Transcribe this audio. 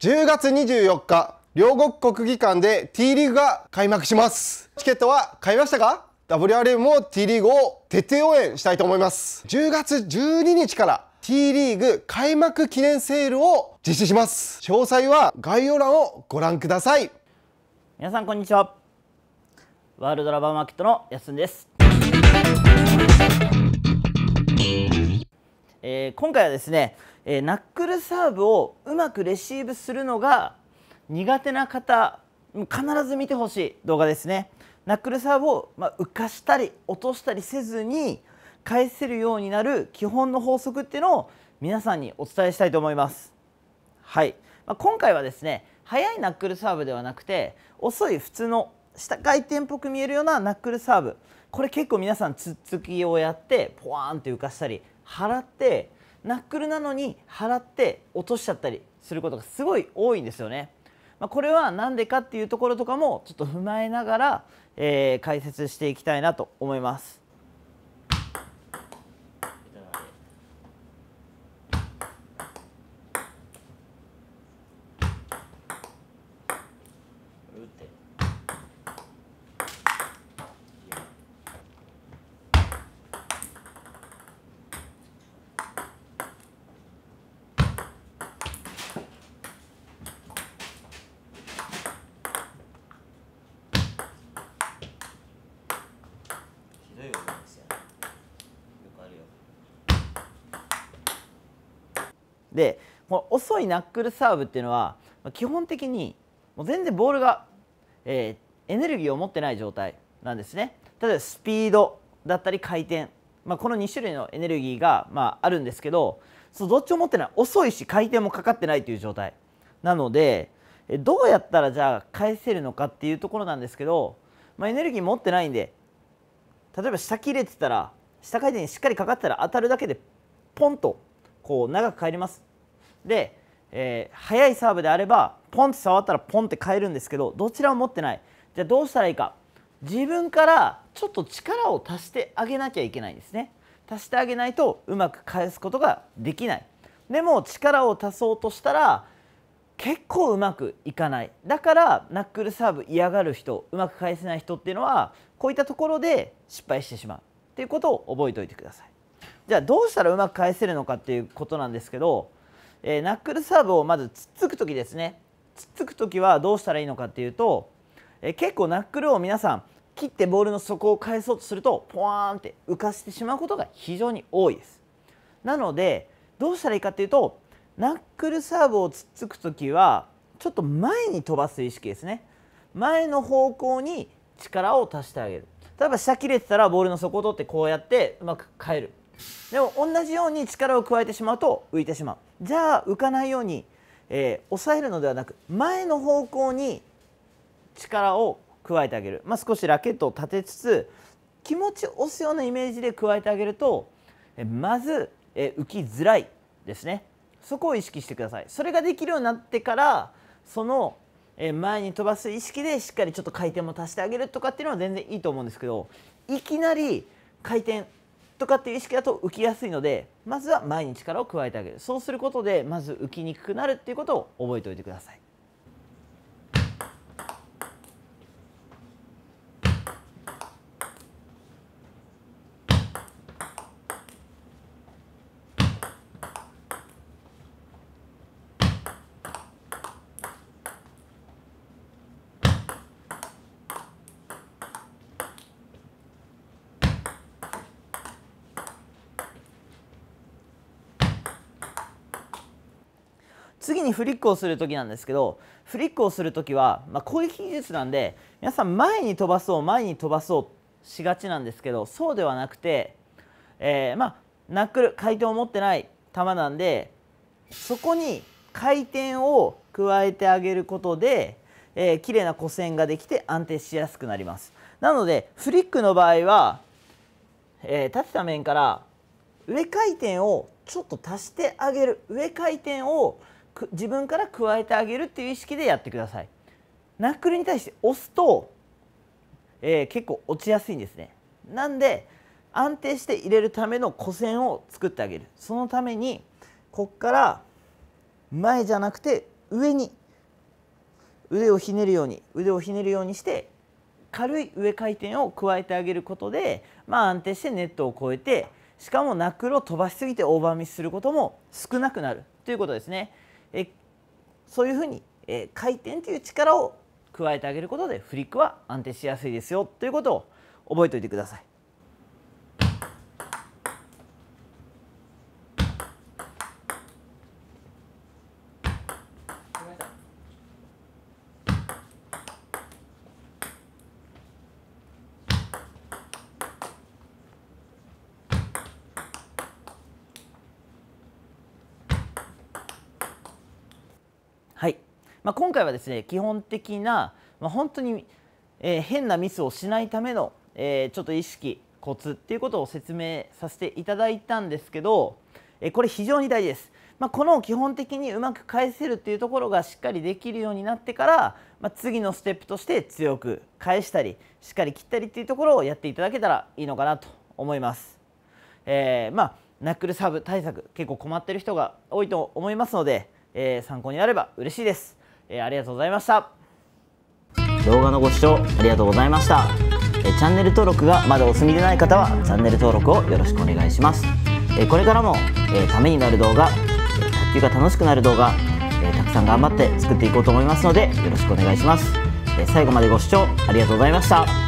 10月24日、両国国技館で T リーグが開幕します。チケットは買いましたか ?WRM も T リーグを徹底応援したいと思います。10月12日から T リーグ開幕記念セールを実施します。詳細は概要欄をご覧ください。皆さんこんにちは。ワールドラバーマーケットの安です。えー、今回はですね、えー、ナックルサーブをうまくレシーブするのが苦手な方必ず見てほしい動画ですねナックルサーブを、まあ、浮かしたり落としたりせずに返せるようになる基本の法則っていうのを皆さんにお伝えしたいと思いますはい、まあ、今回はですね速いナックルサーブではなくて遅い普通の下回転っぽく見えるようなナックルサーブこれ結構皆さんツッツキをやってポワーンって浮かしたり払ってナックルなのに払って落としちゃったりすることがすごい多いんですよね。まあ、これは何でかっていうところとかもちょっと踏まえながら、えー、解説していきたいなと思います。でこの遅いナックルサーブっていうのは基本的にもう全然ボールが、えー、エネルギーを持ってない状態なんですね例えばスピードだったり回転、まあ、この2種類のエネルギーが、まあ、あるんですけどそのどっちも持ってない遅いし回転もかかってないという状態なのでどうやったらじゃあ返せるのかっていうところなんですけど、まあ、エネルギー持ってないんで例えば下切れてたら下回転にしっかりかかってたら当たるだけでポンとこう長く返りますで、えー、速いサーブであればポンって触ったらポンって変えるんですけどどちらも持ってないじゃあどうしたらいいか自分からちょっと力を足してあげなきゃいけないんですね足してあげないとうまく返すことができないでも力を足そうとしたら結構うまくいかないだからナックルサーブ嫌がる人うまく返せない人っていうのはこういったところで失敗してしまうっていうことを覚えておいてくださいじゃあどうしたらうまく返せるのかっていうことなんですけどえー、ナックルサーブをまずつっつく時ですねつっつく時はどうしたらいいのかっていうと、えー、結構ナックルを皆さん切ってボールの底を返そうとするとポワーンって浮かしてしまうことが非常に多いですなのでどうしたらいいかっていうとナックルサーブをつっつく時はちょっと前に飛ばす意識ですね前の方向に力を足してあげる例えば下切れてたらボールの底を取ってこうやってうまく変えるでも同じように力を加えてしまうと浮いてしまうじゃあ浮かないように、えー、抑えるのではなく前の方向に力を加えてあげる、まあ、少しラケットを立てつつ気持ち押すようなイメージで加えてあげると、えまず、え浮きづらいですねそこを意識してくださいそれができるようになってからその前に飛ばす意識でしっかりちょっと回転も足してあげるとかっていうのは全然いいと思うんですけどいきなり回転とかっていう意識だと浮きやすいのでまずは前に力を加えてあげるそうすることでまず浮きにくくなるっていうことを覚えておいてください。次にフリックをするときなんですけどフリックをするときは、まあ、攻撃技術なんで皆さん前に飛ばそう前に飛ばそうしがちなんですけどそうではなくて、えー、まあ、ナックル回転を持ってない球なんでそこに回転を加えてあげることで、えー、綺麗な弧線ができて安定しやすくなりますなのでフリックの場合は、えー、立てた面から上回転をちょっと足してあげる上回転を自分から加えてあげるっていう意識でやってくださいナックルに対して押すと、えー、結構落ちやすいんですねなんで安定して入れるための弧線を作ってあげるそのためにこっから前じゃなくて上に腕をひねるように腕をひねるようにして軽い上回転を加えてあげることで、まあ、安定してネットを越えてしかもナックルを飛ばしすぎてオーバーミスすることも少なくなるということですね。えそういうふうに、え回転という力を加えてあげることでフリックは安定しやすいですよということを覚えておいてください。まあ、今回はですね基本的な、まあ、本当に、えー、変なミスをしないための、えー、ちょっと意識コツっていうことを説明させていただいたんですけど、えー、これ非常に大事です。まあ、この基本的にうまく返せるっていうところがしっかりできるようになってから、まあ、次のステップとして強く返したりしっかり切ったりっていうところをやっていただけたらいいのかなと思います。えー、まあ、ナックルサーブ対策結構困ってる人が多いと思いますので、えー、参考になれば嬉しいです。えー、ありがとうございました動画のご視聴ありがとうございました、えチャンネル登録がまだお済みでない方はチャンネル登録をよろしくお願いします、えこれからも、えためになる動画卓球が楽しくなる動画、えたくさん頑張って作っていこうと思いますのでよろしくお願いします、え最後までご視聴ありがとうございました